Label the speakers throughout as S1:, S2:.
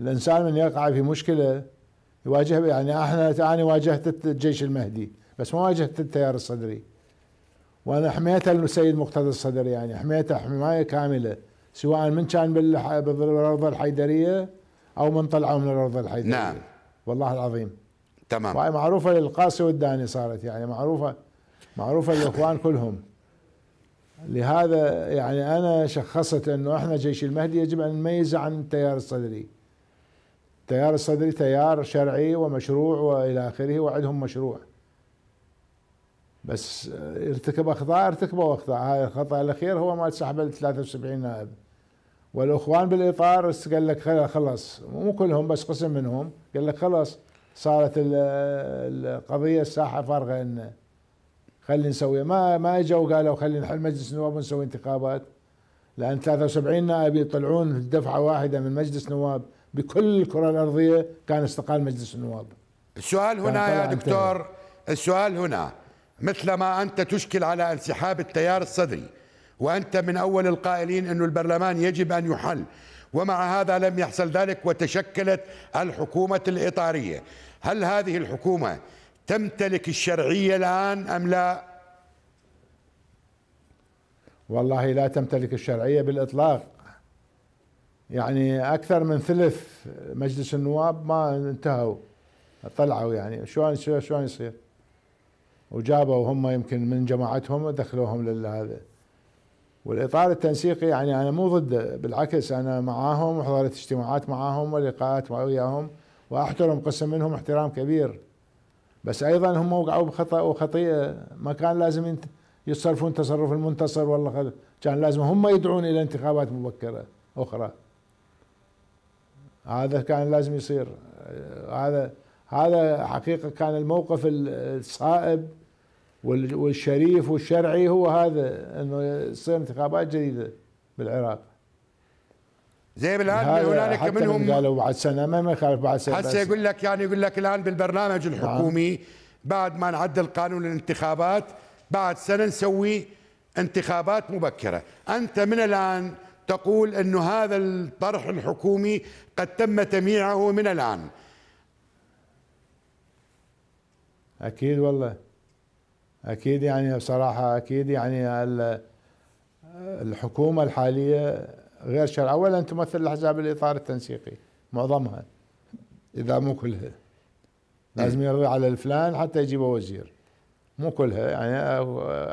S1: الانسان من يقع في مشكله يواجه يعني احنا انا واجهت الجيش المهدي بس ما واجهت التيار الصدري وانا حميت السيد مقتدى الصدري يعني حميته حمايه كامله سواء من كان بالروضه الحيدريه او من طلعوا من الروضه الحيدريه نعم والله العظيم تمام وهي معروفه للقاسي والداني صارت يعني معروفه معروفه للاخوان كلهم لهذا يعني انا شخصت انه احنا جيش المهدي يجب ان نميزه عن التيار الصدري التيار الصدري تيار شرعي ومشروع والى اخره وعندهم مشروع بس ارتكب اخطاء ارتكبوا اخطاء هذا الخطا الاخير هو مال سحب ال 73 نائب والاخوان بالاطار قال لك خلاص مو كلهم بس قسم منهم قال لك خلاص صارت القضيه الساحه فارغه لنا خلي نسوي ما ما اجوا قالوا خلي نحل مجلس النواب ونسوي انتخابات لان 73 نائب يطلعون دفعه واحده من مجلس نواب بكل الكره الارضيه كان استقال مجلس النواب السؤال هنا يا دكتور
S2: السؤال هنا مثل ما انت تشكل على انسحاب التيار الصدري وانت من اول القائلين انه البرلمان يجب ان يحل ومع هذا لم يحصل ذلك وتشكلت الحكومه الاطاريه هل هذه الحكومه تمتلك الشرعيه الان ام لا
S1: والله لا تمتلك الشرعيه بالاطلاق يعني اكثر من ثلث مجلس النواب ما انتهوا طلعوا يعني شلون شلون يصير وجابوا هم يمكن من جماعتهم ودخلوهم لهذا والاطار التنسيقي يعني انا مو ضده بالعكس انا معاهم وحضرت اجتماعات معاهم ولقاءات وياهم واحترم قسم منهم احترام كبير بس ايضا هم وقعوا بخطا وخطيئه ما كان لازم يتصرفون تصرف المنتصر والله كان لازم هم يدعون الى انتخابات مبكره اخرى هذا كان لازم يصير هذا هذا حقيقة كان الموقف الصائب والشريف والشرعي هو هذا انه يصير انتخابات جديده بالعراق زي الان هنالك منهم قالوا بعد سنه ما يخالف بعد سنه هسه يقول
S2: لك يعني يقول لك الان بالبرنامج نعم. الحكومي نعم. بعد ما نعدل قانون الانتخابات بعد سنه نسوي انتخابات مبكره انت من الان تقول أن هذا الطرح الحكومي قد تم تمييعه من الآن
S1: أكيد والله أكيد يعني بصراحة أكيد يعني الحكومة الحالية غير شرع أولا تمثل الأحزاب الإطار التنسيقي معظمها إذا مو كلها إيه. لازم يرضي على الفلان حتى يجيبه وزير مو كلها يعني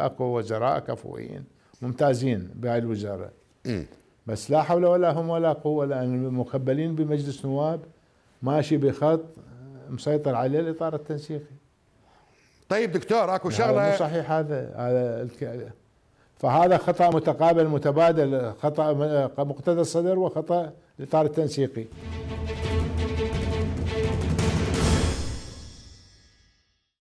S1: اكو وزراء كفوين ممتازين بهاي الوزاره إيه. بس لا حول ولا هم ولا قوة لأن المخبلين بمجلس نواب ماشي بخط مسيطر عليه الإطار التنسيقي طيب دكتور اكو يعني شغله مو صحيح هذا هذا فهذا خطا متقابل متبادل خطا مقتدى الصدر وخطا الاطار التنسيقي